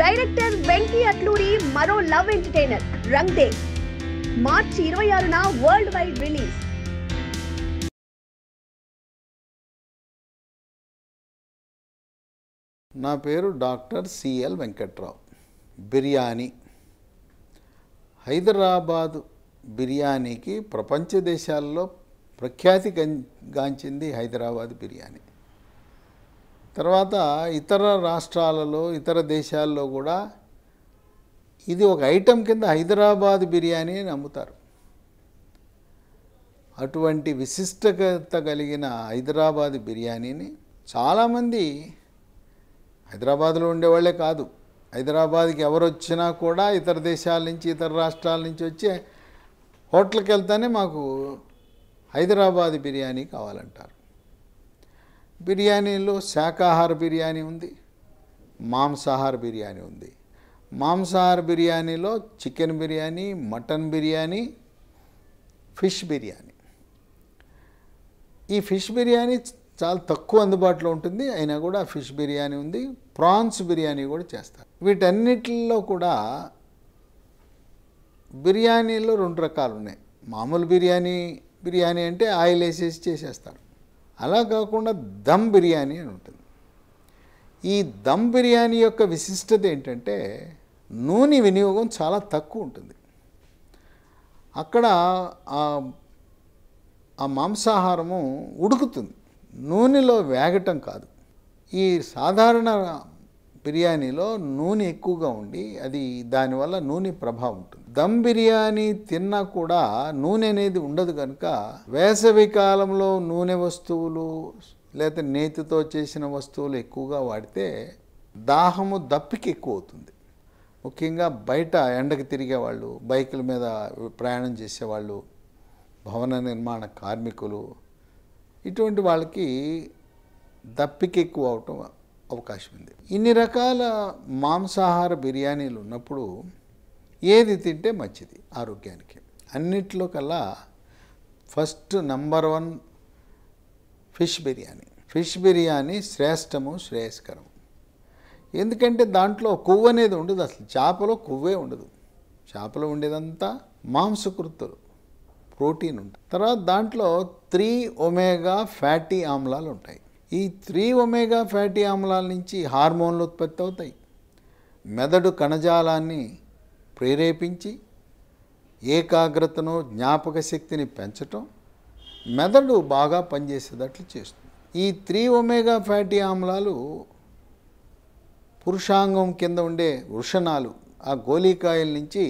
director Venky Atluri మరో love entertainer రంగ్ మార్చి ఇరవై ఆరున వరల్డ్ వైడ్ రిలీజ్ నా పేరు డాక్టర్ సిఎల్ వెంకట్రావు బిర్యానీ హైదరాబాదు బిర్యానీకి ప్రపంచ దేశాల్లో ప్రఖ్యాతి గాంచింది హైదరాబాద్ బిర్యానీ తర్వాత ఇతర రాష్ట్రాలలో ఇతర దేశాల్లో కూడా ఇది ఒక ఐటెం కింద హైదరాబాద్ బిర్యానీ అని అమ్ముతారు అటువంటి విశిష్టత కలిగిన హైదరాబాద్ బిర్యానీని చాలామంది హైదరాబాద్లో ఉండేవాళ్ళే కాదు హైదరాబాద్కి ఎవరు వచ్చినా కూడా ఇతర దేశాల నుంచి ఇతర రాష్ట్రాల నుంచి వచ్చే హోటల్కి వెళ్తానే మాకు హైదరాబాద్ బిర్యానీ కావాలంటారు బిర్యానీలో శాకాహార బిర్యానీ ఉంది మాంసాహార బిర్యానీ ఉంది మాంసాహార బిర్యానీలో chicken biryani mutton biryani fish biryani ఈ ఫిష్ బిర్యానీ చాలా తక్కువ అందుబాటులో ఉంటుంది అయినా కూడా ఫిష్ బిర్యానీ ఉంది ప్రాన్స్ బిర్యానీ కూడా చేస్తారు వీటన్నిటిలో కూడా బిర్యానీలో రెండు రకాలు ఉన్నాయి మామూలు బిర్యానీ బిర్యానీ అంటే ఆయిల్ వేసేసి చేసేస్తారు అలా కాకుండా దమ్ బిర్యానీ అని ఉంటుంది ఈ దమ్ బిర్యానీ యొక్క విశిష్టత ఏంటంటే నూనె వినియోగం చాలా తక్కువ ఉంటుంది అక్కడ ఆ మాంసాహారము ఉడుకుతుంది నూనెలో వేగటం కాదు ఈ సాధారణ బిర్యానీలో నూనె ఎక్కువగా ఉండి అది దానివల్ల నూనె ప్రభావం ఉంటుంది దమ్ బిర్యానీ తిన్నా కూడా నూనె అనేది ఉండదు కనుక వేసవి కాలంలో నూనె వస్తువులు లేదా నేతితో చేసిన వస్తువులు ఎక్కువగా వాడితే దాహము దప్పికి ఎక్కువ అవుతుంది ముఖ్యంగా బయట ఎండకు తిరిగేవాళ్ళు బైకుల మీద ప్రయాణం చేసేవాళ్ళు భవన నిర్మాణ కార్మికులు ఇటువంటి వాళ్ళకి దప్పికి ఎక్కువ అవటం అవకాశం ఉంది ఇన్ని రకాల మాంసాహార బిర్యానీలు ఉన్నప్పుడు ఏది తింటే మంచిది ఆరోగ్యానికి అన్నిట్లో కల్లా first number one fish biryani fish biryani శ్రేష్టము శ్రేయస్కరం ఎందుకంటే దాంట్లో కొవ్వు అనేది ఉండదు అసలు చేపలో కొవ్వే ఉండదు చేపలో ఉండేదంతా మాంసకృతులు ప్రోటీన్ ఉంటుంది తర్వాత దాంట్లో త్రీ ఒమేగా ఫ్యాటీ ఆమ్లాలు ఉంటాయి ఈ త్రీ ఒమేగా ఫ్యాటీ ఆమ్లాల నుంచి హార్మోన్లు ఉత్పత్తి అవుతాయి మెదడు కణజాలాన్ని ప్రేరేపించి ఏకాగ్రతను జ్ఞాపక శక్తిని పెంచటం మెదడు బాగా పనిచేసేటట్లు చేస్తుంది ఈ త్రీ ఒమేగా ఫ్యాటీ ఆమ్లాలు పురుషాంగం కింద ఉండే వృషణాలు ఆ గోలికాయల నుంచి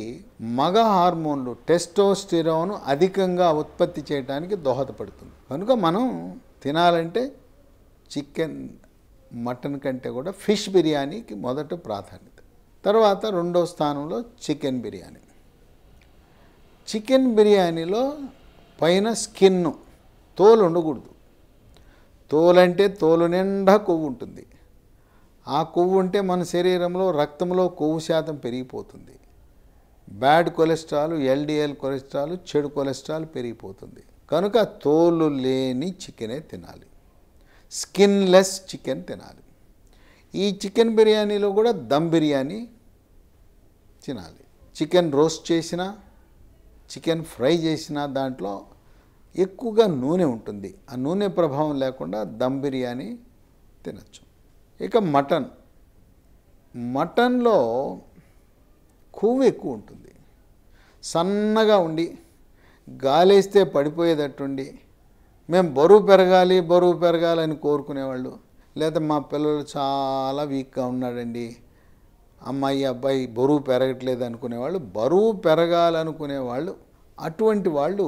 మగ హార్మోన్లు టెస్టోస్టిరోను అధికంగా ఉత్పత్తి చేయడానికి దోహదపడుతుంది కనుక మనం తినాలంటే చికెన్ మటన్ కంటే కూడా ఫిష్ బిర్యానీకి మొదట ప్రాధాన్యత తర్వాత రెండో స్థానంలో చికెన్ బిర్యానీ చికెన్ బిర్యానీలో పైన స్కిన్ తోలు ఉండకూడదు తోలంటే తోలు నిండా కొవ్వు ఉంటుంది ఆ కొవ్వు ఉంటే మన శరీరంలో రక్తంలో కొవ్వు శాతం పెరిగిపోతుంది బ్యాడ్ కొలెస్ట్రాల్ ఎల్డిఎల్ కొలెస్ట్రాల్ చెడు కొలెస్ట్రాల్ పెరిగిపోతుంది కనుక తోలు లేని చికెనే తినాలి స్కిన్లెస్ చికెన్ తినాలి ఈ చికెన్ బిర్యానీలో కూడా దమ్ బిర్యానీ తినాలి చికెన్ రోస్ట్ చేసిన చికెన్ ఫ్రై చేసిన దాంట్లో ఎక్కువగా నూనె ఉంటుంది ఆ నూనె ప్రభావం లేకుండా దమ్ బిర్యానీ తినచ్చు ఇక మటన్ మటన్లో కొవ్వు ఎక్కువ ఉంటుంది సన్నగా ఉండి గాలేస్తే పడిపోయేటట్టుండి మేము బరువు పెరగాలి బరువు పెరగాలని కోరుకునేవాళ్ళు లేదా మా పిల్లలు చాలా వీక్గా ఉన్నాడండి అమ్మాయి అబ్బాయి బరువు పెరగట్లేదు అనుకునేవాళ్ళు బరువు పెరగాలనుకునేవాళ్ళు అటువంటి వాళ్ళు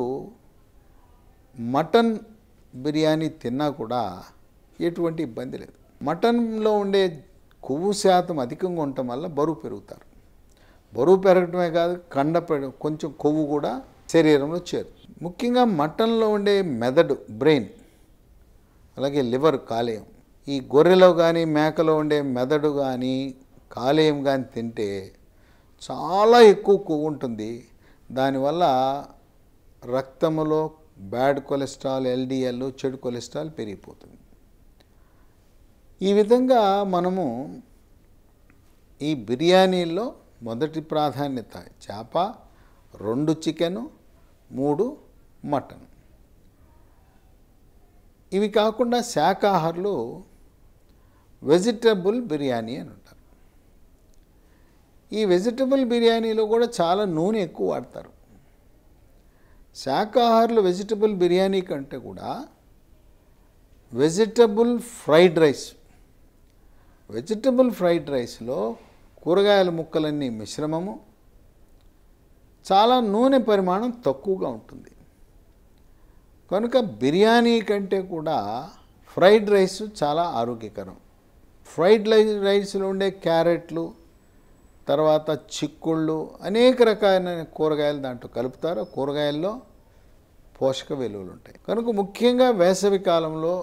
మటన్ బిర్యానీ తిన్నా కూడా ఎటువంటి ఇబ్బంది లేదు మటన్లో ఉండే కొవ్వు శాతం అధికంగా ఉండటం వల్ల బరువు పెరుగుతారు బరువు పెరగటమే కాదు కండ కొంచెం కొవ్వు కూడా శరీరంలో చేరు ముఖ్యంగా మటన్లో ఉండే మెదడు బ్రెయిన్ అలాగే లివర్ కాలేయం ఈ గొర్రెలో కానీ మేకలో ఉండే మెదడు కానీ కాలేయం కానీ తింటే చాలా ఎక్కువ కొవ్వు ఉంటుంది దానివల్ల రక్తంలో బ్యాడ్ కొలెస్ట్రాల్ ఎల్డిఎల్ చెడు కొలెస్ట్రాల్ పెరిగిపోతుంది ఈ విధంగా మనము ఈ బిర్యానీల్లో మొదటి ప్రాధాన్యత చేప రెండు చికెను మూడు మటన్ ఇవి కాకుండా శాకాహారులు వెజిటబుల్ బిర్యానీ అని ఉంటారు ఈ వెజిటబుల్ బిర్యానీలో కూడా చాలా నూనె ఎక్కువ వాడతారు శాకాహారులు వెజిటబుల్ బిర్యానీ కంటే కూడా vegetable fried rice vegetable fried రైస్లో కూరగాయల ముక్కలన్నీ మిశ్రమము చాలా నూనె పరిమాణం తక్కువగా ఉంటుంది కనుక బిర్యానీ కంటే కూడా ఫ్రైడ్ రైస్ చాలా ఆరోగ్యకరం ఫ్రైడ్ రైస్లో ఉండే క్యారెట్లు తర్వాత చిక్కుళ్ళు అనేక రకాలైన కూరగాయలు దాంట్లో కలుపుతారు కూరగాయల్లో పోషక విలువలు ఉంటాయి కనుక ముఖ్యంగా వేసవి కాలంలో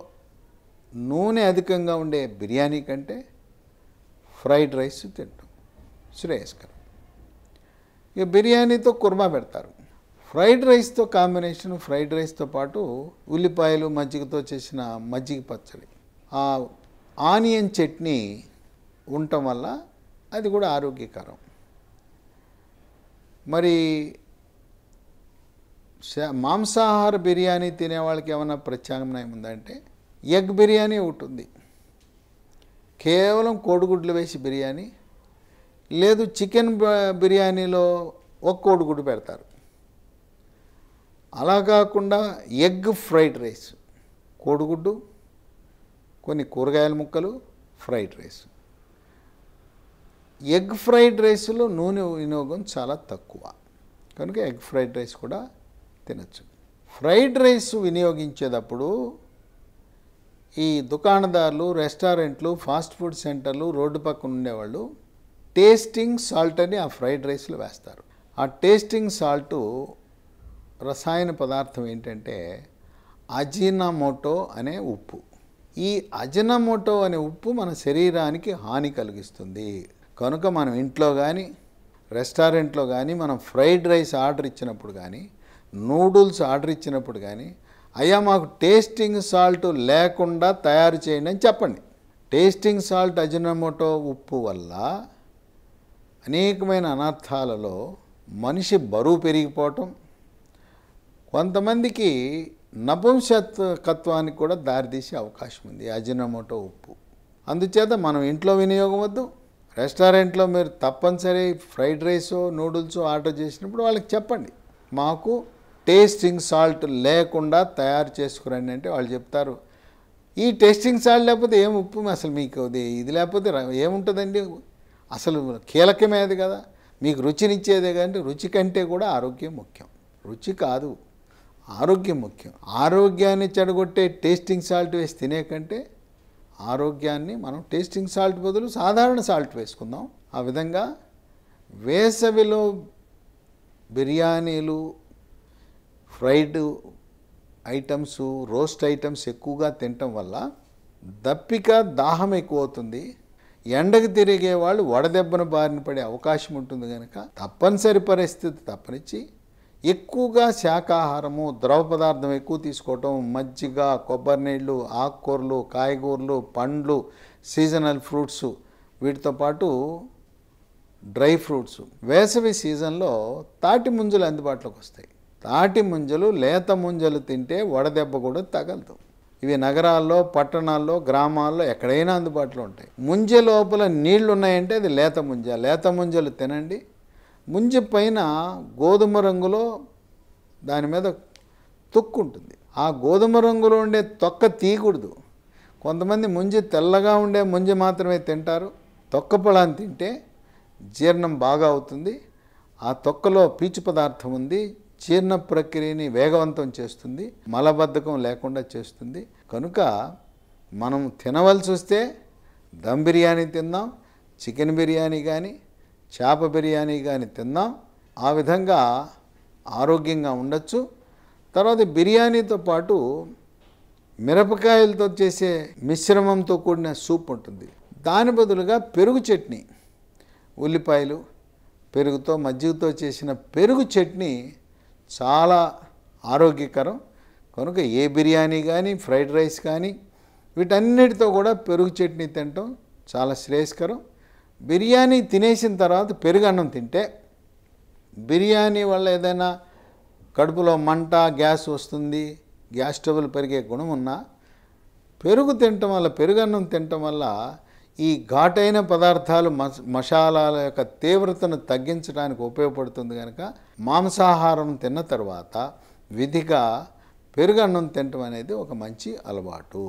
నూనె అధికంగా ఉండే బిర్యానీ కంటే ఫ్రైడ్ రైస్ తింటాం శ్రేయస్కరం ఇక బిర్యానీతో కుర్మా పెడతారు ఫ్రైడ్ రైస్తో కాంబినేషన్ ఫ్రైడ్ రైస్తో పాటు ఉల్లిపాయలు మజ్జిగతో చేసిన మజ్జిగ పచ్చడి ఆ ఆనియన్ చట్నీ ఉండటం వల్ల అది కూడా ఆరోగ్యకరం మరి మాంసాహార బిర్యానీ తినే వాళ్ళకి ఏమైనా ప్రత్యామ్నాయం ఉందంటే ఎగ్ బిర్యానీ ఒకటి ఉంది కేవలం కోడిగుడ్లు వేసి బిర్యానీ లేదు చికెన్ బిర్యానీలో ఒక కోడిగుడ్డు పెడతారు అలా కాకుండా ఎగ్ ఫ్రైడ్ రైస్ కోడిగుడ్డు కొన్ని కూరగాయల ముక్కలు ఫ్రైడ్ రైస్ ఎగ్ ఫ్రైడ్ రైస్లో నూనె వినియోగం చాలా తక్కువ కనుక ఎగ్ ఫ్రైడ్ రైస్ కూడా తినచ్చు ఫ్రైడ్ రైస్ వినియోగించేటప్పుడు ఈ దుకాణదారులు రెస్టారెంట్లు ఫాస్ట్ ఫుడ్ సెంటర్లు రోడ్డు పక్కన ఉండేవాళ్ళు టేస్టింగ్ సాల్ట్ అని ఆ ఫ్రైడ్ రైస్లో వేస్తారు ఆ టేస్టింగ్ సాల్టు రసాయన పదార్థం ఏంటంటే అజినమోటో అనే ఉప్పు ఈ అజినమోటో అనే ఉప్పు మన శరీరానికి హాని కలిగిస్తుంది కనుక మనం ఇంట్లో కానీ రెస్టారెంట్లో కానీ మనం ఫ్రైడ్ రైస్ ఆర్డర్ ఇచ్చినప్పుడు కానీ నూడిల్స్ ఆర్డర్ ఇచ్చినప్పుడు కానీ అయ్యా మాకు టేస్టింగ్ సాల్ట్ లేకుండా తయారు చేయండి అని చెప్పండి టేస్టింగ్ సాల్ట్ అజినమోటో ఉప్పు వల్ల అనేకమైన అనర్థాలలో మనిషి బరువు పెరిగిపోవటం కొంతమందికి నపుంసకత్వానికి కూడా దారితీసే అవకాశం ఉంది అజినమోటో ఉప్పు అందుచేత మనం ఇంట్లో వినియోగం వద్దు రెస్టారెంట్లో మీరు తప్పనిసరి ఫ్రైడ్ రైస్ నూడిల్స్ ఆర్డర్ చేసినప్పుడు వాళ్ళకి చెప్పండి మాకు టేస్టింగ్ సాల్ట్ లేకుండా తయారు చేసుకురండి అంటే వాళ్ళు చెప్తారు ఈ టేస్టింగ్ సాల్ట్ లేకపోతే ఏం ఉప్పు అసలు మీకు ఇది లేకపోతే ఏముంటుందండి అసలు కీలకమేది కదా మీకు రుచినిచ్చేదే కానీ రుచి కంటే కూడా ఆరోగ్యం ముఖ్యం రుచి కాదు ఆరోగ్యం ముఖ్యం ఆరోగ్యాన్ని చెడగొట్టే టేస్టింగ్ సాల్ట్ వేసి తినే కంటే ఆరోగ్యాన్ని మనం టేస్టింగ్ సాల్ట్ బదులు సాధారణ సాల్ట్ వేసుకుందాం ఆ విధంగా వేసవిలో బిర్యానీలు ఫ్రైడ్ ఐటమ్స్ రోస్ట్ ఐటమ్స్ ఎక్కువగా తినటం వల్ల దప్పిక దాహం ఎక్కువ అవుతుంది ఎండకు తిరిగే వాళ్ళు వడదెబ్బను బారిన పడే అవకాశం ఉంటుంది కనుక తప్పనిసరి పరిస్థితి తప్పనిచ్చి ఎక్కువగా శాకాహారము ద్రవ పదార్థం ఎక్కువ తీసుకోవటం మజ్జిగ కొబ్బరి నీళ్ళు ఆకుకూరలు కాయగూరలు పండ్లు సీజనల్ ఫ్రూట్స్ వీటితో పాటు డ్రై ఫ్రూట్స్ వేసవి సీజన్లో తాటి ముంజలు అందుబాటులోకి వస్తాయి తాటి ముంజలు లేత ముంజలు తింటే వడదెబ్బ కూడా తగలదు ఇవి నగరాల్లో పట్టణాల్లో గ్రామాల్లో ఎక్కడైనా అందుబాటులో ఉంటాయి ముంజ లోపల నీళ్లు ఉన్నాయంటే అది లేత ముంజ లేత ముంజలు తినండి ముంజ పైన గోధుమ రంగులో దాని మీద తొక్కు ఉంటుంది ఆ గోధుమ రంగులో ఉండే తొక్క తీయకూడదు కొంతమంది ముంజి తెల్లగా ఉండే ముంజి మాత్రమే తింటారు తొక్క పొలాన్ని తింటే జీర్ణం బాగా అవుతుంది ఆ తొక్కలో పీచు పదార్థం ఉంది జీర్ణ ప్రక్రియని వేగవంతం చేస్తుంది మలబద్ధకం లేకుండా చేస్తుంది కనుక మనం తినవలసి వస్తే దమ్ బిర్యానీ తిందాం చికెన్ బిర్యానీ కానీ చేప బిర్యానీ కానీ తిన్నాం ఆ విధంగా ఆరోగ్యంగా ఉండొచ్చు తర్వాత బిర్యానీతో పాటు మిరపకాయలతో చేసే మిశ్రమంతో కూడిన సూప్ ఉంటుంది దాని బదులుగా పెరుగు చట్నీ ఉల్లిపాయలు పెరుగుతో మజ్జిగతో చేసిన పెరుగు చట్నీ చాలా ఆరోగ్యకరం కనుక ఏ బిర్యానీ కానీ ఫ్రైడ్ రైస్ కానీ వీటన్నిటితో కూడా పెరుగు చట్నీ తినటం చాలా శ్రేయస్కరం బిర్యానీ తినేసిన తర్వాత పెరుగన్నం తింటే బిర్యానీ వల్ల ఏదైనా కడుపులో మంట గ్యాస్ వస్తుంది గ్యాస్ ట్రబుల్ పెరిగే గుణం ఉన్నా పెరుగు తినటం వల్ల పెరుగన్నం తినటం వల్ల ఈ ఘాటైన పదార్థాలు మసాలాల యొక్క తీవ్రతను తగ్గించడానికి ఉపయోగపడుతుంది కనుక మాంసాహారం తిన్న తర్వాత విధిగా పెరుగన్నం తినటం అనేది ఒక మంచి అలవాటు